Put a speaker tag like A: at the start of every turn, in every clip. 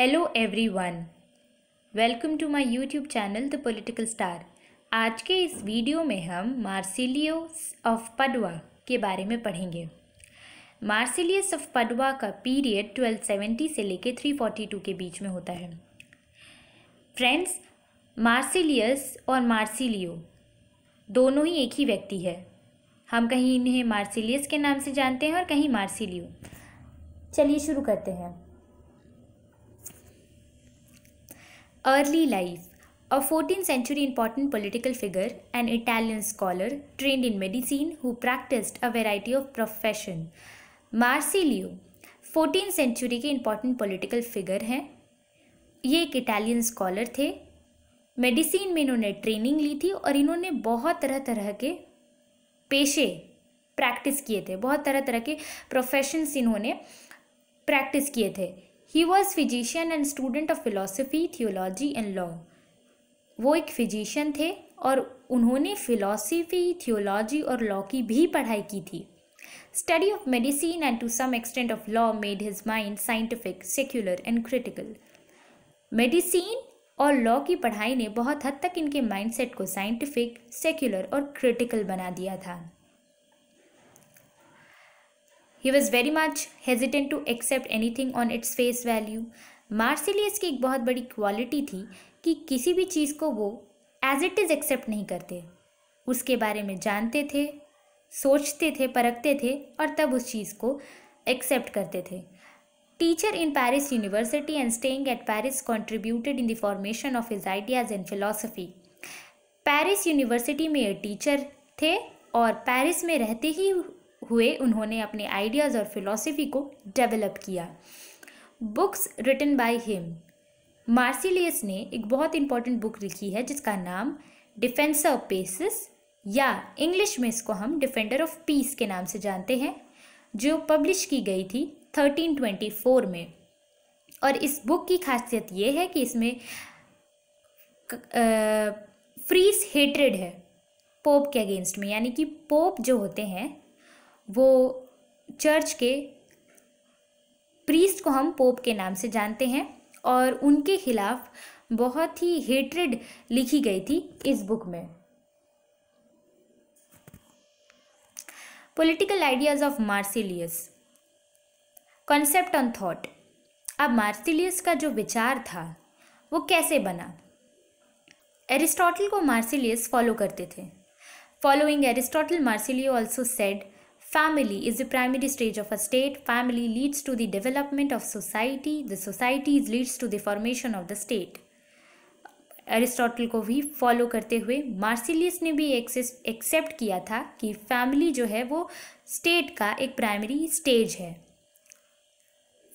A: Hello everyone welcome to my YouTube channel the political star आज के इस video में हम मार्सिलियो ऑफ पडवा के बारे में पढ़ेंगे मार्सिलियस ऑफ पडवा का पीरियड 1270 से लेकर 342 के बीच में होता है फ्रेंड्स मार्सिलियस और मार्सिलियो दोनों ही एक ही व्यक्ति है हम कहीं इन्हें मार्सिलियस के नाम से जानते हैं और कहीं मार्सिलियो चलिए शुरू करते हैं Early life A 14th century important political figure, an Italian scholar trained in medicine who practiced a variety of profession. Marsilio 14th century के important political figure हैं ये एक Italian scholar थे medicine में इन्होंने training ली थी और इन्होंने बहुत तरह तरह के पेशे practice किए थे बहुत तरह तरह के professions इन्होंने practice किए थे he was physician and student of philosophy theology and law वो एक फिजिशियन थे और उन्होंने फिलोसफी थियोलॉजी और लॉ की भी पढ़ाई की थी study of medicine and to some extent of law made his mind scientific secular and critical medicine और लॉ की पढ़ाई ने बहुत हद तक इनके माइंडसेट को साइंटिफिक सेक्युलर और क्रिटिकल बना दिया था he was very much hesitant to accept anything on its face value Marsilius की एक बहुत बड़ी क्वालिटी थी कि किसी भी चीज़ को वो एज इट इज़ एक्सेप्ट नहीं करते उसके बारे में जानते थे सोचते थे परखते थे और तब उस चीज़ को एक्सेप्ट करते थे teacher in Paris university and staying at Paris contributed in the formation of his ideas and philosophy Paris university में टीचर थे और पैरिस में रहते ही हुए उन्होंने अपने आइडियाज़ और फिलॉसफी को डेवलप किया books written by him Marsilius ने एक बहुत इंपॉर्टेंट बुक लिखी है जिसका नाम डिफेंस ऑफ पेसिस या इंग्लिश में इसको हम डिफेंडर ऑफ पीस के नाम से जानते हैं जो पब्लिश की गई थी 1324 में और इस बुक की खासियत ये है कि इसमें फ्रीज हेट्रेड है पोप के अगेंस्ट में यानी कि पोप जो होते हैं वो चर्च के प्रीस्ट को हम पोप के नाम से जानते हैं और उनके खिलाफ बहुत ही हेट्रेड लिखी गई थी इस बुक में political ideas of Marsilius concept on thought अब मार्सिलियस का जो विचार था वो कैसे बना एरिस्टोटल को मार्सिलियस फॉलो करते थे following Aristotle Marsilio also said Family is the primary stage of a state. Family leads to the development of society. The society leads to the formation of the state. Aristotle को भी follow करते हुए मार्सिलियस ने भी accept किया था कि family जो है वो स्टेट का एक प्राइमरी स्टेज है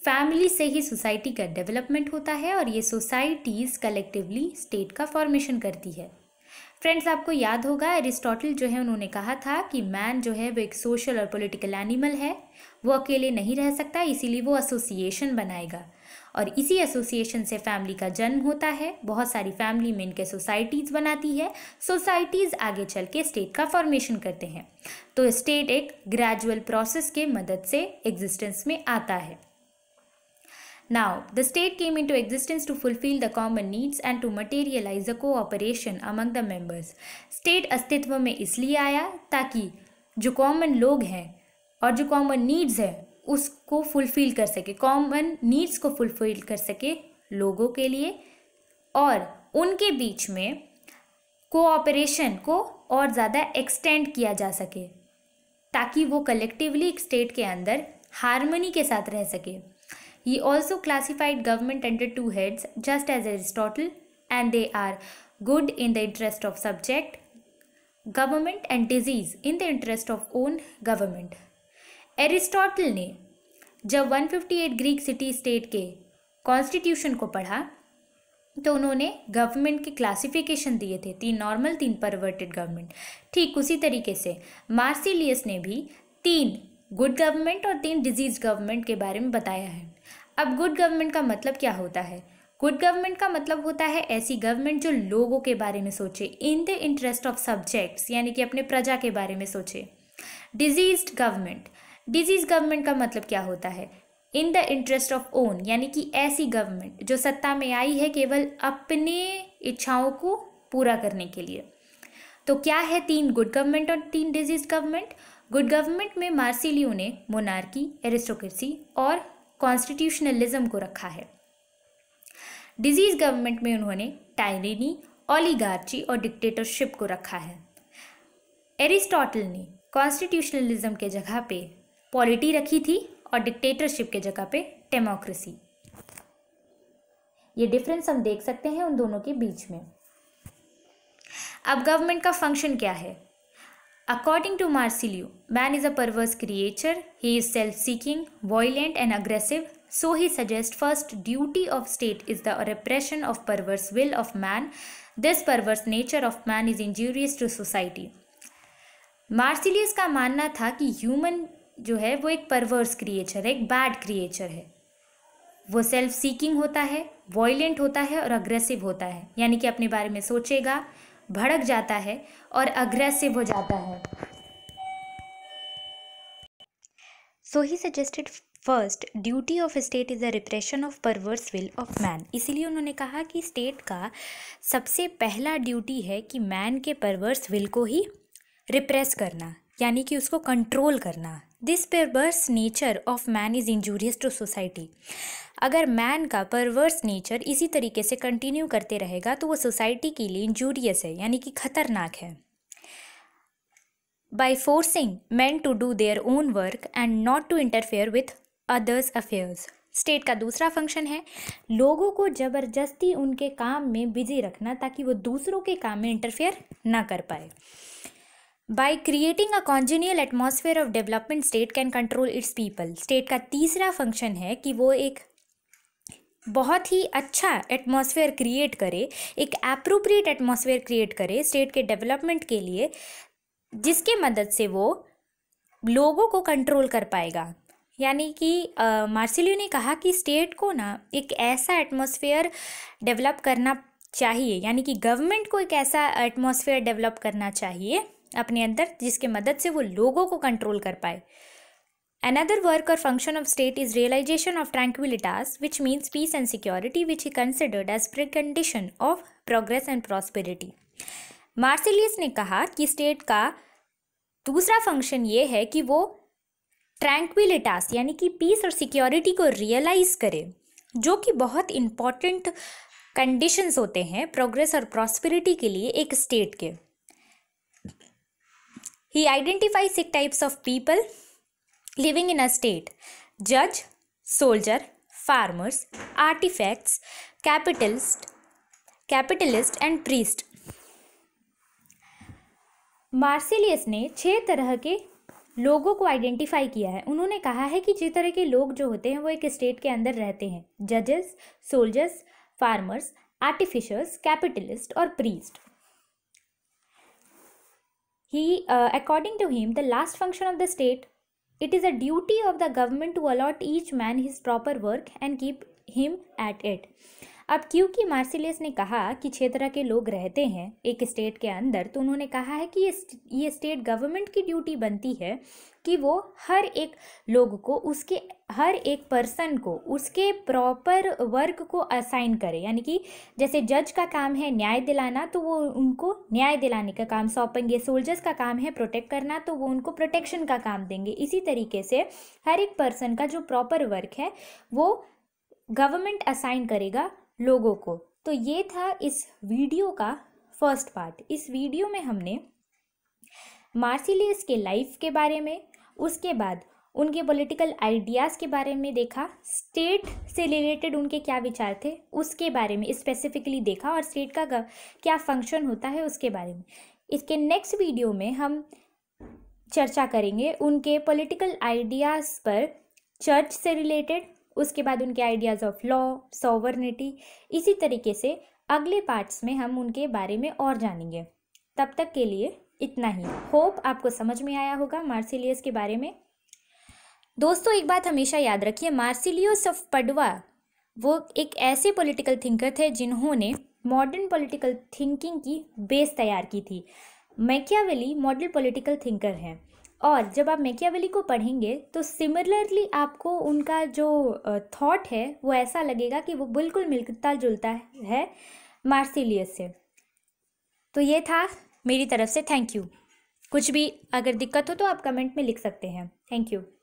A: फैमिली से ही सोसाइटी का डेवलपमेंट होता है और ये सोसाइटीज़ कलेक्टिवली स्टेट का फॉर्मेशन करती है फ्रेंड्स आपको याद होगा एरिस्टोटल जो है उन्होंने कहा था कि मैन जो है वो एक सोशल और पॉलिटिकल एनिमल है वो अकेले नहीं रह सकता इसीलिए वो एसोसिएशन बनाएगा और इसी एसोसिएशन से फैमिली का जन्म होता है बहुत सारी फैमिली में इनके सोसाइटीज़ बनाती है सोसाइटीज़ आगे चल के स्टेट का फॉर्मेशन करते हैं तो स्टेट एक ग्रेजुअल प्रोसेस के मदद से एग्जिस्टेंस में आता है Now, the state came into existence to fulfill the common needs and to materialize the cooperation among the members. State अस्तित्व में इसलिए आया ताकि जो common लोग हैं और जो common needs हैं उसको fulfill कर सके common needs को fulfill कर सके लोगों के लिए और उनके बीच में कोऑपरेशन को और ज़्यादा एक्सटेंड किया जा सके ताकि वो कलेक्टिवली स्टेट के अंदर हारमोनी के साथ रह सके He also classified government under two heads, just as Aristotle, and they are good in the interest of subject government and disease in the interest of own government. aristotle ne जब 158 Greek city state के constitution को पढ़ा तो उन्होंने government के classification दिए थे तीन नॉर्मल तीन परवर्टेड गवर्नमेंट ठीक उसी तरीके से मार्सिलियस ने भी तीन गुड गवर्नमेंट और तीन डिजीज गवर्नमेंट के बारे में बताया है अब गुड गवर्नमेंट का मतलब क्या होता है गुड गवर्नमेंट का मतलब होता है ऐसी गवर्नमेंट जो लोगों के बारे में सोचे in the interest of subjects यानी कि अपने प्रजा के बारे में सोचे डिजीज गवर्नमेंट डिजीज गवर्नमेंट का मतलब क्या होता है in the interest of own यानी कि ऐसी गवर्नमेंट जो सत्ता में आई है केवल अपने इच्छाओं को पूरा करने के लिए तो क्या है तीन गुड गवर्नमेंट और तीन डिजीज गवर्नमेंट गुड गवर्नमेंट में मार्सिलियो ने मोनार्की एरिस्टोक्रेसी और कॉन्स्टिट्यूशनलिज्म को रखा है डिजीज गवर्नमेंट में उन्होंने टायरेनी ओलीगार्ची और डिक्टेटरशिप को रखा है एरिस्टोटल ने कॉन्स्टिट्यूशनलिज्म के जगह पे पॉलिटी रखी थी और डिक्टेटरशिप के जगह पे डेमोक्रेसी ये डिफरेंस हम देख सकते हैं उन दोनों के बीच में अब गवर्नमेंट का फंक्शन क्या है According to Marsilio, man is a perverse creature, he is self-seeking, violent and aggressive, so he suggests first duty of state is the repression of perverse will of man. This perverse nature of man is injurious to society. मार्सिलियस का मानना था कि human जो है वो एक perverse creature है एक bad creature है वो self-seeking होता है violent होता है और aggressive होता है यानी कि अपने बारे में सोचेगा भड़क जाता है और अग्रेसिव हो जाता है so he suggested first duty of state is the repression of perverse will of man इसीलिए उन्होंने कहा कि स्टेट का सबसे पहला ड्यूटी है कि मैन के परवर्स विल को ही रिप्रेस करना यानी कि उसको कंट्रोल करना this perverse nature of man is injurious to society अगर मैन का परवर्स नेचर इसी तरीके से कंटिन्यू करते रहेगा तो वो सोसाइटी के लिए इंजूरियस है यानी कि खतरनाक है by forcing man to do their own work and not to interfere with others affairs state का दूसरा फंक्शन है लोगों को ज़बरदस्ती उनके काम में बिजी रखना ताकि वो दूसरों के काम में इंटरफेयर ना कर पाए by creating a congenial atmosphere of development state can control its people state का तीसरा फंक्शन है कि वो एक बहुत ही अच्छा एटमॉस्फेयर क्रिएट करे एक अप्रोप्रिएट एटमॉस्फेयर क्रिएट करे स्टेट के डेवलपमेंट के लिए जिसके मदद से वो लोगों को कंट्रोल कर पाएगा यानी कि मार्सिलियो ने कहा कि स्टेट को ना एक ऐसा एटमॉस्फेयर डेवलप करना चाहिए यानी कि गवर्नमेंट को एक ऐसा एटमॉस्फेयर डेवलप करना चाहिए अपने अंदर जिसके मदद से वो लोगों को कंट्रोल कर पाए अनदर वर्क और function of state is realisation of tranquillitas which means peace and security which he considered as precondition of progress and prosperity Marsilius ने कहा कि स्टेट का दूसरा फंक्शन ये है कि वो ट्रैंक्विलिटास यानी कि पीस और सिक्योरिटी को रियलाइज करे जो कि बहुत इंपॉर्टेंट कंडीशंस होते हैं प्रोग्रेस और प्रॉस्पेरिटी के लिए एक स्टेट के He identifies six types of people living in a state judge, soldier, farmers, artifacts, capitalist, capitalist and priest. मार्सिलियस ने छह तरह के लोगों को आइडेंटिफाई किया है उन्होंने कहा है कि जिस तरह के लोग जो होते हैं वो एक स्टेट के अंदर रहते हैं जजेस सोल्जर्स फार्मर्स आर्टिफिशर्स कैपिटलिस्ट और priest He, uh, according to him, the last function of the state, it is a duty of the government to allot each man his proper work and keep him at it. अब क्योंकि मार्सिलियस ने कहा कि क्षेत्र के लोग रहते हैं एक स्टेट के अंदर तो उन्होंने कहा है कि ये स्टेट गवर्नमेंट की ड्यूटी बनती है कि वो हर एक लोग को उसके हर एक पर्सन को उसके प्रॉपर वर्क को असाइन करे यानी कि जैसे जज का काम है न्याय दिलाना तो वो उनको न्याय दिलाने का काम सौंपेंगे सोल्जर्स का काम है प्रोटेक्ट करना तो वो उनको प्रोटेक्शन का काम देंगे इसी तरीके से हर एक पर्सन का जो प्रॉपर वर्क है वो गवर्नमेंट असाइन करेगा लोगों को तो ये था इस वीडियो का फर्स्ट पार्ट इस वीडियो में हमने मार्सिलियस के लाइफ के बारे में उसके बाद उनके पॉलिटिकल आइडियाज़ के बारे में देखा स्टेट से रिलेटेड उनके क्या विचार थे उसके बारे में स्पेसिफिकली देखा और स्टेट का क्या फंक्शन होता है उसके बारे में इसके नेक्स्ट वीडियो में हम चर्चा करेंगे उनके पॉलिटिकल आइडियाज़ पर चर्च से रिलेटेड उसके बाद उनके आइडियाज़ ऑफ लॉ सॉवर्निटी इसी तरीके से अगले पार्ट्स में हम उनके बारे में और जानेंगे तब तक के लिए इतना ही होप आपको समझ में आया होगा मार्सिलियस के बारे में दोस्तों एक बात हमेशा याद रखिए मार्सिलियस ऑफ पडवा वो एक ऐसे पॉलिटिकल थिंकर थे जिन्होंने मॉडर्न पॉलिटिकल थिंकिंग की बेस तैयार की थी मैकियावेली मॉडल पॉलिटिकल थिंकर हैं और जब आप मैकियावेली को पढ़ेंगे तो सिमिलरली आपको उनका जो थॉट है वो ऐसा लगेगा कि वो बिल्कुल मिलता जुलता है मार्सिलियस से तो ये था मेरी तरफ से थैंक यू कुछ भी अगर दिक्कत हो तो आप कमेंट में लिख सकते हैं थैंक यू